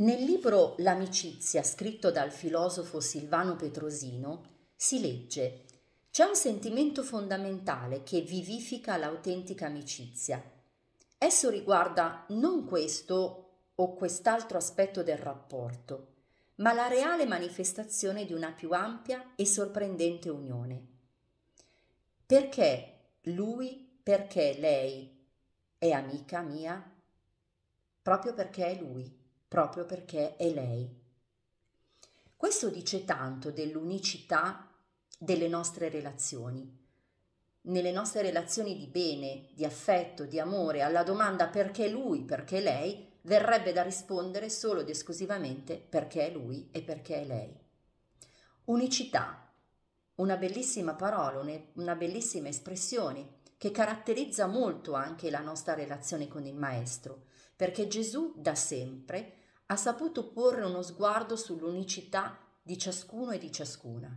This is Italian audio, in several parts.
Nel libro L'amicizia, scritto dal filosofo Silvano Petrosino, si legge C'è un sentimento fondamentale che vivifica l'autentica amicizia. Esso riguarda non questo o quest'altro aspetto del rapporto, ma la reale manifestazione di una più ampia e sorprendente unione. Perché lui, perché lei è amica mia? Proprio perché è lui proprio perché è lei. Questo dice tanto dell'unicità delle nostre relazioni. Nelle nostre relazioni di bene, di affetto, di amore, alla domanda perché lui, perché lei, verrebbe da rispondere solo ed esclusivamente perché è lui e perché è lei. Unicità, una bellissima parola, una bellissima espressione che caratterizza molto anche la nostra relazione con il Maestro, perché Gesù da sempre ha saputo porre uno sguardo sull'unicità di ciascuno e di ciascuna.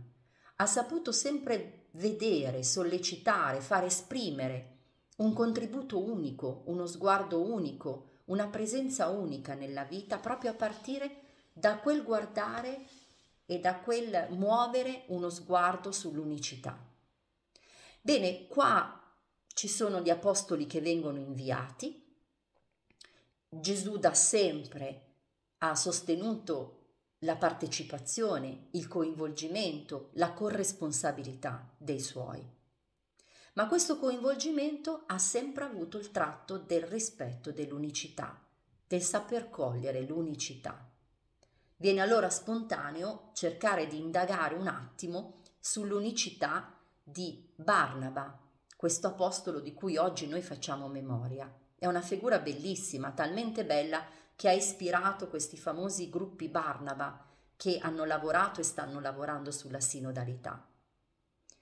Ha saputo sempre vedere, sollecitare, far esprimere un contributo unico, uno sguardo unico, una presenza unica nella vita proprio a partire da quel guardare e da quel muovere uno sguardo sull'unicità. Bene, qua ci sono gli apostoli che vengono inviati, Gesù da sempre ha sostenuto la partecipazione, il coinvolgimento, la corresponsabilità dei suoi. Ma questo coinvolgimento ha sempre avuto il tratto del rispetto dell'unicità, del saper cogliere l'unicità. Viene allora spontaneo cercare di indagare un attimo sull'unicità di Barnaba, questo apostolo di cui oggi noi facciamo memoria. È una figura bellissima, talmente bella che ha ispirato questi famosi gruppi Barnaba che hanno lavorato e stanno lavorando sulla sinodalità.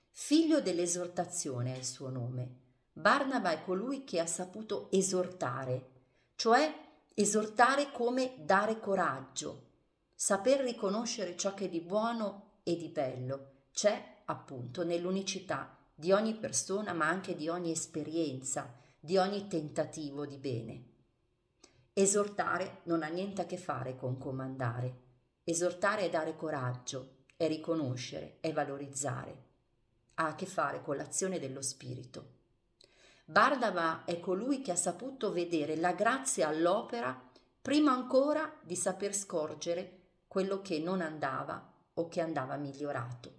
Figlio dell'esortazione è il suo nome. Barnaba è colui che ha saputo esortare, cioè esortare come dare coraggio, saper riconoscere ciò che di buono e di bello c'è appunto nell'unicità di ogni persona, ma anche di ogni esperienza, di ogni tentativo di bene. Esortare non ha niente a che fare con comandare. Esortare è dare coraggio, è riconoscere, è valorizzare. Ha a che fare con l'azione dello spirito. Bardava è colui che ha saputo vedere la grazia all'opera prima ancora di saper scorgere quello che non andava o che andava migliorato.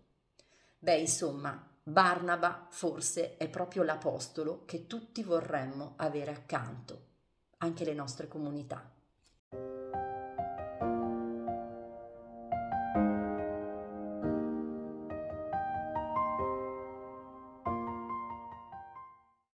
Beh, insomma, Barnaba forse è proprio l'apostolo che tutti vorremmo avere accanto anche le nostre comunità.